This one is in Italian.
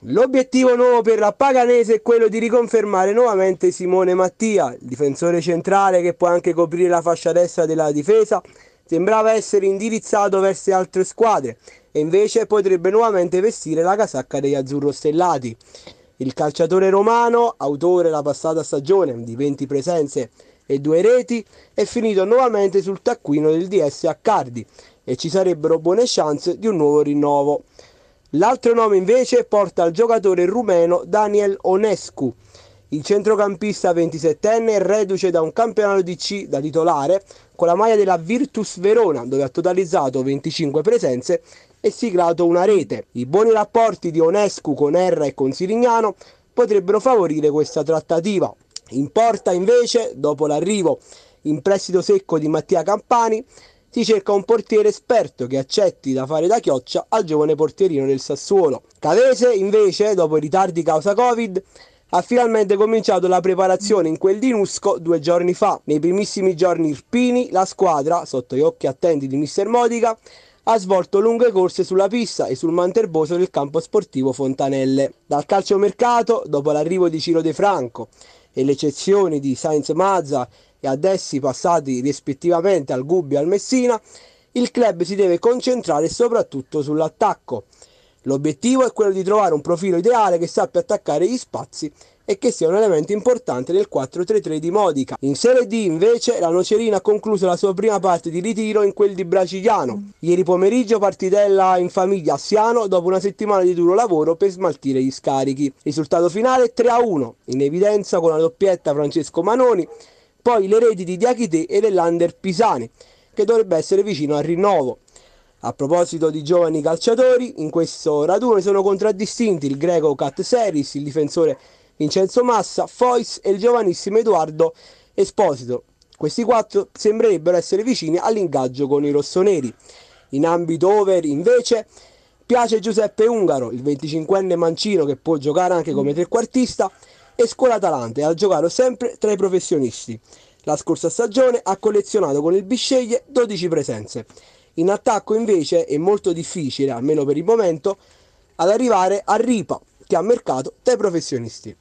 L'obiettivo nuovo per la Paganese è quello di riconfermare nuovamente Simone Mattia, il difensore centrale che può anche coprire la fascia destra della difesa, sembrava essere indirizzato verso altre squadre e invece potrebbe nuovamente vestire la casacca degli azzurro stellati. Il calciatore romano, autore la passata stagione di 20 presenze e due reti, è finito nuovamente sul taccuino del DS a Cardi e ci sarebbero buone chance di un nuovo rinnovo. L'altro nome invece porta al giocatore rumeno Daniel Onescu. Il centrocampista 27enne reduce da un campionato di C da titolare con la maglia della Virtus Verona dove ha totalizzato 25 presenze e siglato una rete. I buoni rapporti di Onescu con Erra e con Sirignano potrebbero favorire questa trattativa. In porta invece, dopo l'arrivo in prestito secco di Mattia Campani, ti cerca un portiere esperto che accetti da fare da chioccia al giovane portierino del Sassuolo. Cavese, invece, dopo i ritardi causa Covid, ha finalmente cominciato la preparazione in quel di Nusco due giorni fa. Nei primissimi giorni irpini, la squadra, sotto gli occhi attenti di Mister Modica, ha svolto lunghe corse sulla pista e sul manterboso del campo sportivo Fontanelle. Dal calciomercato, dopo l'arrivo di Ciro De Franco e le eccezioni di Sainz Mazza e ad essi passati rispettivamente al Gubbio e al Messina, il club si deve concentrare soprattutto sull'attacco. L'obiettivo è quello di trovare un profilo ideale che sappia attaccare gli spazi e che sia un elemento importante del 4-3-3 di Modica. In Serie D invece la Nocerina ha concluso la sua prima parte di ritiro in quel di Bracigliano. Ieri pomeriggio partitella in famiglia a Siano dopo una settimana di duro lavoro per smaltire gli scarichi. Risultato finale 3-1, in evidenza con la doppietta Francesco Manoni poi le reti di Achite e dell'Under Pisani, che dovrebbe essere vicino al rinnovo. A proposito di giovani calciatori, in questo raduno sono contraddistinti il greco Cat Seris, il difensore Vincenzo Massa, Fois e il giovanissimo Edoardo Esposito. Questi quattro sembrerebbero essere vicini all'ingaggio con i rossoneri. In ambito over, invece, piace Giuseppe Ungaro, il 25enne mancino che può giocare anche come trequartista, e Scuola Atalante, al giocare sempre tra i professionisti. La scorsa stagione ha collezionato con il Bisceglie 12 presenze. In attacco invece è molto difficile, almeno per il momento, ad arrivare a Ripa, che ha mercato tra i professionisti.